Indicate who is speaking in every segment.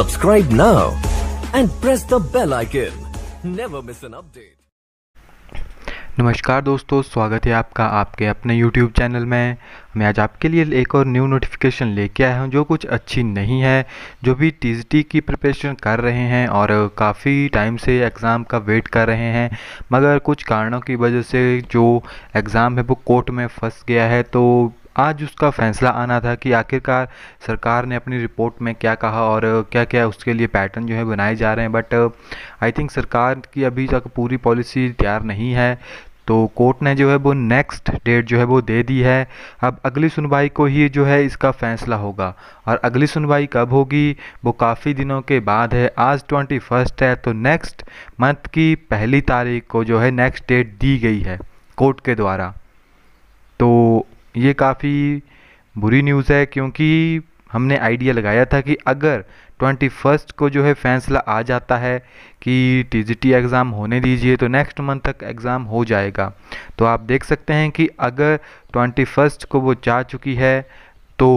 Speaker 1: Subscribe now
Speaker 2: and press the bell icon. Never miss an update.
Speaker 1: नमस्कार दोस्तों स्वागत है आपका आपके अपने YouTube चैनल में मैं आज आपके लिए एक और न्यू नोटिफिकेशन लेके आया हूँ जो कुछ अच्छी नहीं है जो भी टी की प्रिपरेशन कर रहे हैं और काफ़ी टाइम से एग्ज़ाम का वेट कर रहे हैं मगर कुछ कारणों की वजह से जो एग्ज़ाम है वो कोर्ट में फंस गया है तो आज उसका फैसला आना था कि आखिरकार सरकार ने अपनी रिपोर्ट में क्या कहा और क्या क्या उसके लिए पैटर्न जो है बनाए जा रहे हैं बट आई थिंक सरकार की अभी तक पूरी पॉलिसी तैयार नहीं है तो कोर्ट ने जो है वो नेक्स्ट डेट जो है वो दे दी है अब अगली सुनवाई को ही जो है इसका फैसला होगा और अगली सुनवाई कब होगी वो काफ़ी दिनों के बाद है आज ट्वेंटी फर्स्ट है तो नेक्स्ट मंथ की पहली तारीख को जो है नेक्स्ट डेट दी गई है कोर्ट के द्वारा तो ये काफ़ी बुरी न्यूज़ है क्योंकि हमने आइडिया लगाया था कि अगर ट्वेंटी फर्स्ट को जो है फैसला आ जाता है कि टी एग्ज़ाम होने दीजिए तो नेक्स्ट मंथ तक एग्ज़ाम हो जाएगा तो आप देख सकते हैं कि अगर ट्वेंटी फर्स्ट को वो जा चुकी है तो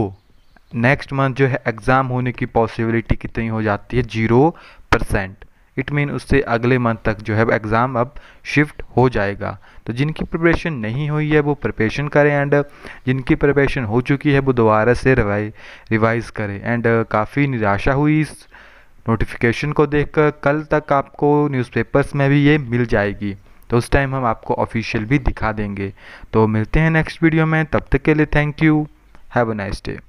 Speaker 1: नेक्स्ट मंथ जो है एग्ज़ाम होने की पॉसिबिलिटी कितनी हो जाती है ज़ीरो परसेंट इट मीन उससे अगले मंथ तक जो है एग्ज़ाम अब शिफ्ट हो जाएगा तो जिनकी प्रिपरेशन नहीं हुई है वो प्रिपरेशन करें एंड जिनकी प्रिपरेशन हो चुकी है वो दोबारा से रिवाइ रिवाइज़ करें एंड काफ़ी निराशा हुई इस नोटिफिकेशन को देखकर कल तक आपको न्यूज़पेपर्स में भी ये मिल जाएगी तो उस टाइम हम आपको ऑफिशियल भी दिखा देंगे तो मिलते हैं नेक्स्ट वीडियो में तब तक के लिए thank you have a nice day